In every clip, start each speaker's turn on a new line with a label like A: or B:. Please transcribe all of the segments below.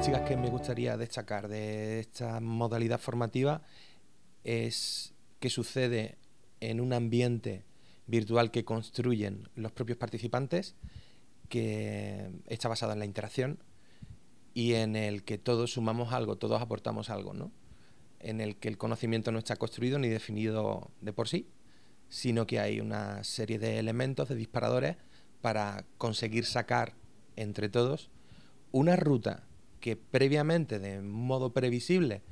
A: Chicas que me gustaría destacar de esta modalidad formativa es que sucede en un ambiente virtual que construyen los propios participantes, que está basado en la interacción y en el que todos sumamos algo, todos aportamos algo, ¿no? En el que el conocimiento no está construido ni definido de por sí, sino que hay una serie de elementos, de disparadores, para conseguir sacar entre todos una ruta que previamente, de modo previsible,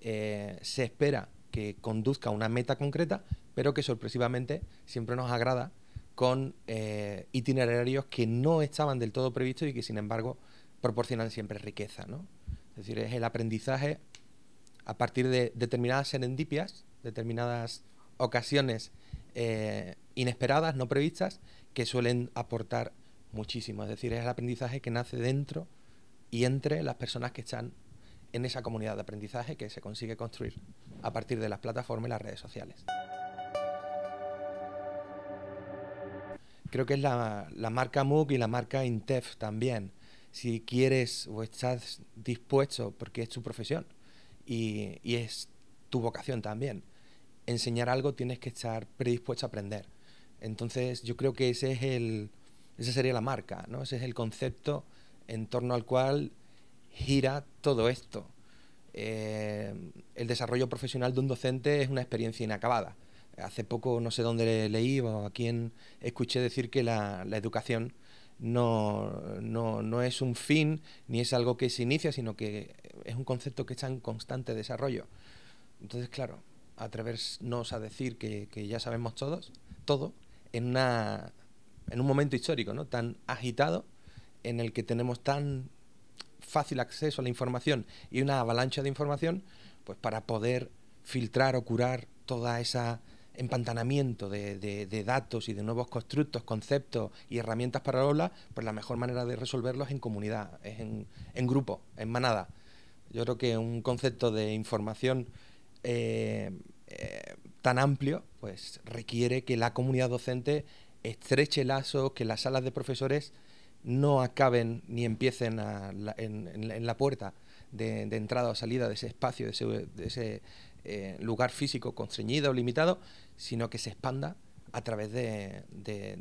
A: eh, se espera que conduzca a una meta concreta, pero que sorpresivamente siempre nos agrada con eh, itinerarios que no estaban del todo previstos y que sin embargo proporcionan siempre riqueza. ¿no? Es decir, es el aprendizaje a partir de determinadas serendipias, determinadas ocasiones eh, inesperadas, no previstas, que suelen aportar muchísimo. Es decir, es el aprendizaje que nace dentro y entre las personas que están en esa comunidad de aprendizaje que se consigue construir a partir de las plataformas y las redes sociales. Creo que es la, la marca MOOC y la marca INTEF también. Si quieres o estás dispuesto, porque es tu profesión y, y es tu vocación también, enseñar algo tienes que estar predispuesto a aprender. Entonces yo creo que ese es el, esa sería la marca, ¿no? ese es el concepto en torno al cual gira todo esto. Eh, el desarrollo profesional de un docente es una experiencia inacabada. Hace poco no sé dónde leí o a quién escuché decir que la, educación no, es un fin ni es algo que se inicia, sino que es un concepto que está en constante desarrollo. Entonces, claro, atrevernos a decir que, ya sabemos todos, todo, en, en un momento histórico ¿no? tan agitado en el que tenemos tan fácil acceso a la información y una avalancha de información, pues para poder filtrar o curar toda esa empantanamiento de, datos y de nuevos constructos, conceptos y herramientas para ola... pues la mejor manera de resolverlo es en comunidad, es en, grupo, en manada. Yo creo que un concepto de información eh, eh, tan amplio, pues requiere que la comunidad docente estreche lazos, que las salas de profesores no acaben ni empiecen en, la puerta de, entrada o salida de ese espacio, de ese, eh, lugar físico constreñido o limitado, sino que se expanda a través de,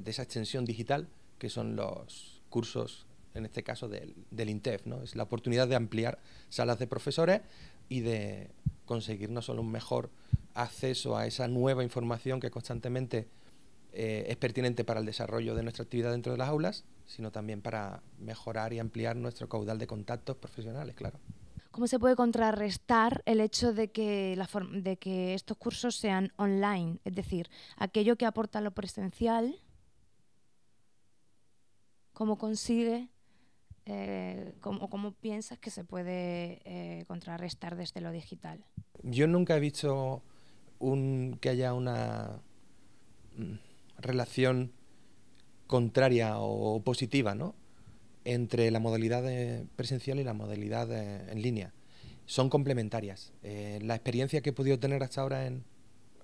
A: esa extensión digital que son los cursos, en este caso del, del, INTEF. Es la oportunidad de ampliar salas de profesores y de conseguir no solo un mejor acceso a esa nueva información que constantemente eh, es pertinente para el desarrollo de nuestra actividad dentro de las aulas, sino también para mejorar y ampliar nuestro caudal de contactos profesionales, claro. ¿Cómo se puede contrarrestar el hecho de que, estos cursos sean online? Es decir, aquello que aporta lo presencial, ¿cómo consigue eh, o ¿cómo, piensas que se puede eh, contrarrestar desde lo digital? Yo nunca he visto un, que haya una mm, relación contraria o positiva, ¿no? Entre la modalidad presencial y la modalidad en línea. Son complementarias. Eh, la experiencia que he podido tener hasta ahora en,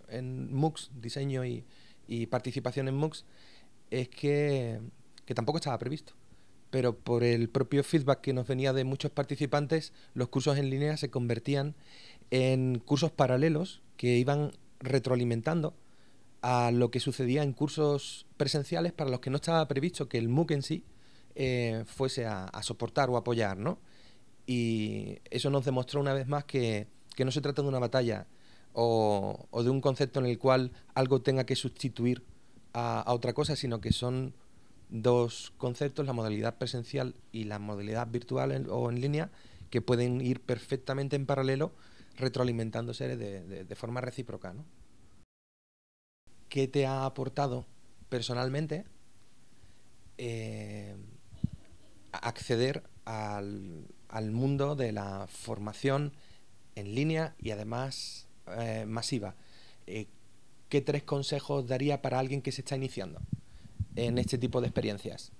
A: en MOOCs, diseño y, participación en MOOCs, es que, que tampoco estaba previsto. Pero por el propio feedback que nos venía de muchos participantes, los cursos en línea se convertían en cursos paralelos que iban retroalimentando a lo que sucedía en cursos presenciales para los que no estaba previsto que el MOOC en sí eh, fuese a, soportar o apoyar, Y eso nos demostró una vez más que, no se trata de una batalla o, de un concepto en el cual algo tenga que sustituir a, otra cosa, sino que son dos conceptos, la modalidad presencial y la modalidad virtual o en línea, que pueden ir perfectamente en paralelo, retroalimentándose de, de forma recíproca. ¿no? qué te ha aportado personalmente eh, acceder al, mundo de la formación en línea y además eh, masiva. Eh, ¿Qué tres consejos daría para alguien que se está iniciando en este tipo de experiencias?